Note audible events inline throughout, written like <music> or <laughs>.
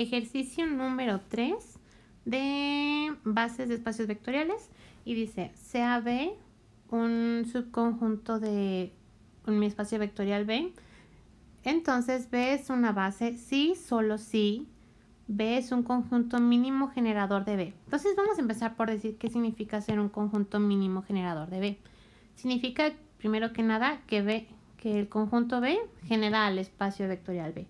ejercicio número 3 de bases de espacios vectoriales y dice sea B un subconjunto de un, mi espacio vectorial B. Entonces B es una base si, sí, solo si B es un conjunto mínimo generador de B. Entonces vamos a empezar por decir qué significa ser un conjunto mínimo generador de B. Significa primero que nada que B, que el conjunto B genera el espacio vectorial B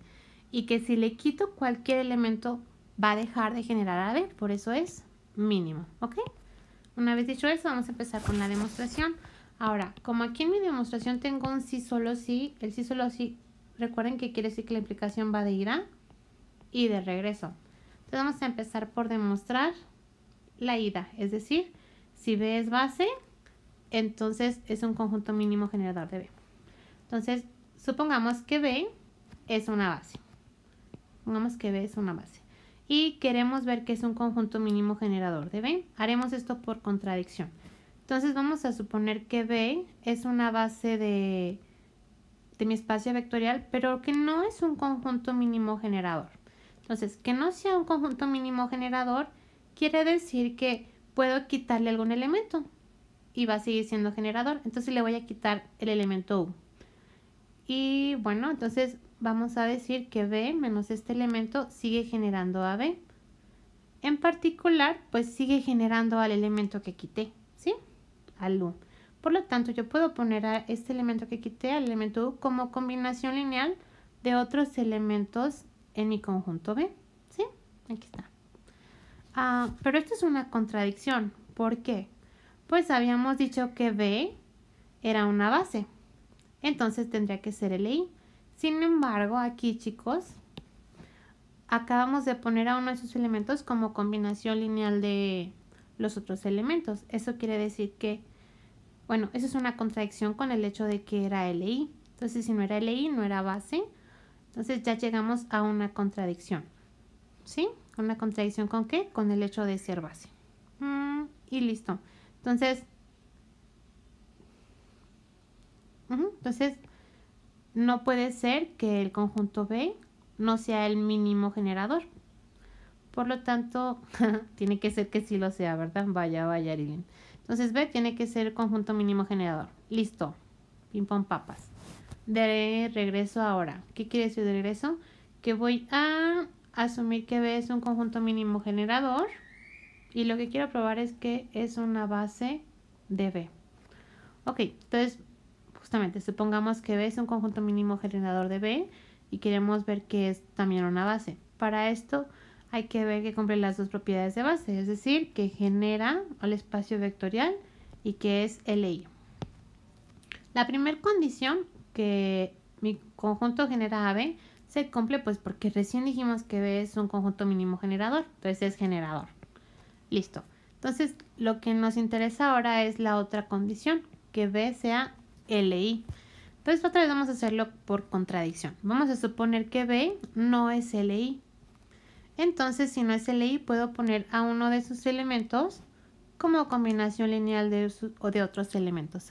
y que si le quito cualquier elemento va a dejar de generar B, por eso es mínimo, ¿ok? Una vez dicho eso, vamos a empezar con la demostración. Ahora, como aquí en mi demostración tengo un sí solo sí, el sí solo sí, recuerden que quiere decir que la implicación va de ir a y de regreso. Entonces vamos a empezar por demostrar la ida, es decir, si B es base, entonces es un conjunto mínimo generador de B. Entonces, supongamos que B es una base pongamos que es una base. Y queremos ver que es un conjunto mínimo generador de B. Haremos esto por contradicción. Entonces vamos a suponer que B es una base de, de mi espacio vectorial, pero que no es un conjunto mínimo generador. Entonces, que no sea un conjunto mínimo generador quiere decir que puedo quitarle algún elemento y va a seguir siendo generador. Entonces le voy a quitar el elemento U. Y bueno, entonces vamos a decir que B menos este elemento sigue generando a B. En particular, pues sigue generando al elemento que quité, ¿sí? Al U. Por lo tanto, yo puedo poner a este elemento que quité, al elemento U, como combinación lineal de otros elementos en mi conjunto B, ¿sí? Aquí está. Ah, pero esto es una contradicción. ¿Por qué? Pues habíamos dicho que B era una base. Entonces tendría que ser el i sin embargo, aquí chicos, acabamos de poner a uno de esos elementos como combinación lineal de los otros elementos. Eso quiere decir que, bueno, eso es una contradicción con el hecho de que era LI. Entonces, si no era LI, no era base. Entonces ya llegamos a una contradicción. ¿Sí? ¿Una contradicción con qué? Con el hecho de ser base. Mm, y listo. Entonces, entonces no puede ser que el conjunto B no sea el mínimo generador. Por lo tanto, <laughs> tiene que ser que sí lo sea, ¿verdad? Vaya, vaya, Arilin. Entonces B tiene que ser el conjunto mínimo generador. Listo. Ping pong papas. De regreso ahora. ¿Qué quiere decir de regreso? Que voy a asumir que B es un conjunto mínimo generador. Y lo que quiero probar es que es una base de B. Ok, entonces justamente, supongamos que B es un conjunto mínimo generador de B y queremos ver que es también una base. Para esto hay que ver que cumple las dos propiedades de base, es decir, que genera el espacio vectorial y que es LI. La primera condición que mi conjunto genera AB se cumple pues porque recién dijimos que B es un conjunto mínimo generador, entonces es generador. Listo. Entonces lo que nos interesa ahora es la otra condición, que B sea LI. Entonces otra vez vamos a hacerlo por contradicción. Vamos a suponer que B no es LI. Entonces si no es LI puedo poner a uno de sus elementos como combinación lineal de, de otros elementos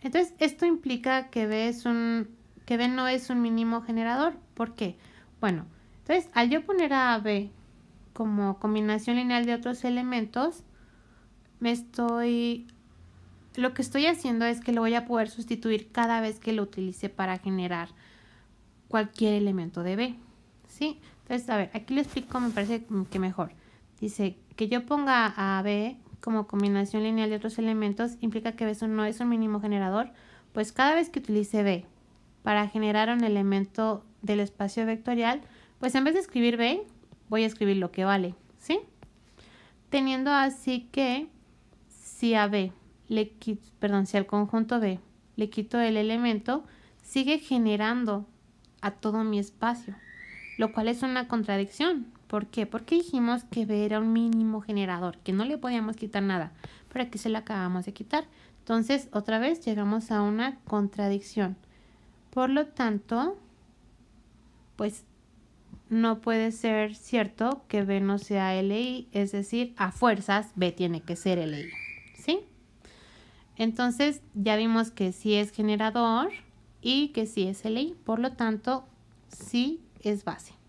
Entonces esto implica que B, es un, que B no es un mínimo generador. ¿Por qué? Bueno, entonces al yo poner a B como combinación lineal de otros elementos, me estoy lo que estoy haciendo es que lo voy a poder sustituir cada vez que lo utilice para generar cualquier elemento de B. ¿Sí? Entonces, a ver, aquí lo explico, me parece que mejor. Dice que yo ponga a B como combinación lineal de otros elementos implica que B no es un mínimo generador, pues cada vez que utilice B para generar un elemento del espacio vectorial, pues en vez de escribir B, voy a escribir lo que vale, ¿sí? Teniendo así que si a B le quito, perdón, si al conjunto B le quito el elemento, sigue generando a todo mi espacio, lo cual es una contradicción. ¿Por qué? Porque dijimos que B era un mínimo generador, que no le podíamos quitar nada, pero aquí se le acabamos de quitar. Entonces, otra vez llegamos a una contradicción. Por lo tanto, pues no puede ser cierto que B no sea LI, es decir, a fuerzas B tiene que ser LI. Entonces ya vimos que sí es generador y que sí es LI, por lo tanto sí es base.